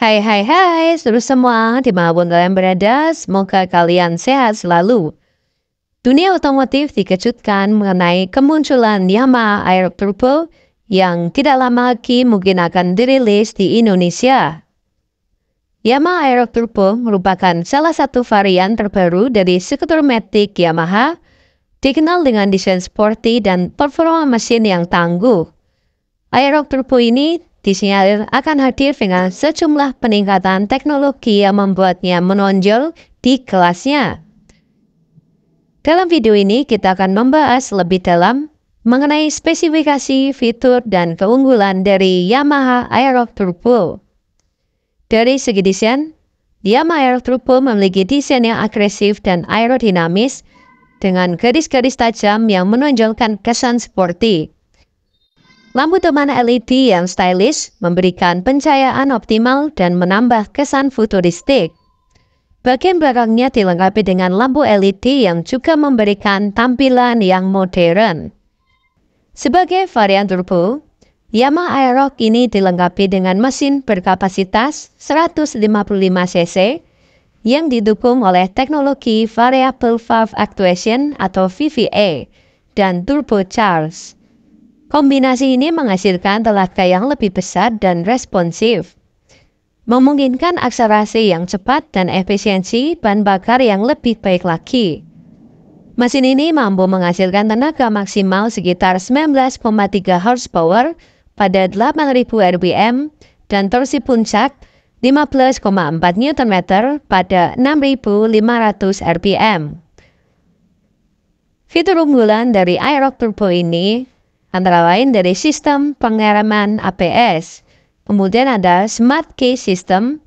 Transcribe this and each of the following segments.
Hai hai hai, seluruh semua di dimanapun kalian berada, semoga kalian sehat selalu. Dunia otomotif dikejutkan mengenai kemunculan Yamaha Air Turbo yang tidak lama lagi mungkin akan dirilis di Indonesia. Yamaha Air Turbo merupakan salah satu varian terbaru dari skuter Matic Yamaha, dikenal dengan desain sporty dan performa mesin yang tangguh. Aero Turbo ini disinyalir akan hadir dengan sejumlah peningkatan teknologi yang membuatnya menonjol di kelasnya. Dalam video ini kita akan membahas lebih dalam mengenai spesifikasi, fitur, dan keunggulan dari Yamaha Aero Turbo. Dari segi desain, Yamaha Aero Turbo memiliki desain yang agresif dan aerodinamis dengan garis-garis tajam yang menonjolkan kesan sporty. Lampu teman LED yang stylish memberikan pencahayaan optimal dan menambah kesan futuristik. Bagian belakangnya dilengkapi dengan lampu LED yang juga memberikan tampilan yang modern. Sebagai varian turbo, Yamaha Aerox ini dilengkapi dengan mesin berkapasitas 155cc yang didukung oleh teknologi Variable Valve Actuation atau VVA dan turbo Charge. Kombinasi ini menghasilkan telaga yang lebih besar dan responsif, memungkinkan akselerasi yang cepat dan efisiensi bahan bakar yang lebih baik lagi. Mesin ini mampu menghasilkan tenaga maksimal sekitar 19,3 horsepower pada 8.000 rpm dan torsi puncak 15,4 Nm pada 6.500 rpm. Fitur unggulan dari Aerox Turbo ini antara lain dari sistem pengereman APS, kemudian ada Smart Key System,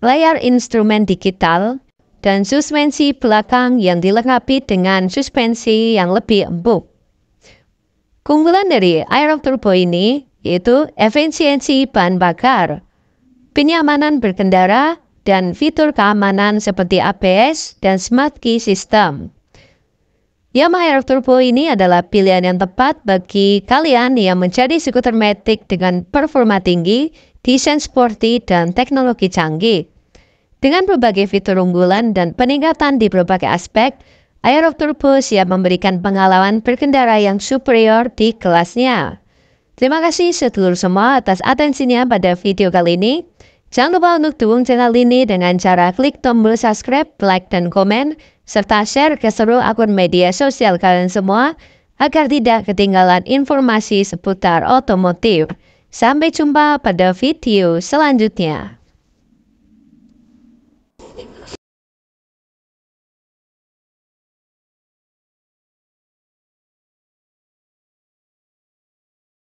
layar instrumen digital, dan suspensi belakang yang dilengkapi dengan suspensi yang lebih empuk. Keunggulan dari Aerob Turbo ini yaitu efisiensi bahan bakar, kenyamanan berkendara, dan fitur keamanan seperti ABS dan Smart Key System. Yamaha Air Turbo ini adalah pilihan yang tepat bagi kalian yang mencari skuter matic dengan performa tinggi, desain sporty, dan teknologi canggih. Dengan berbagai fitur unggulan dan peningkatan di berbagai aspek, Air Turbo siap memberikan pengalaman berkendara yang superior di kelasnya. Terima kasih sedulur semua atas atensinya pada video kali ini. Jangan lupa untuk dukung channel ini dengan cara klik tombol subscribe, like, dan komen, serta share ke seluruh akun media sosial kalian semua agar tidak ketinggalan informasi seputar otomotif. Sampai jumpa pada video selanjutnya.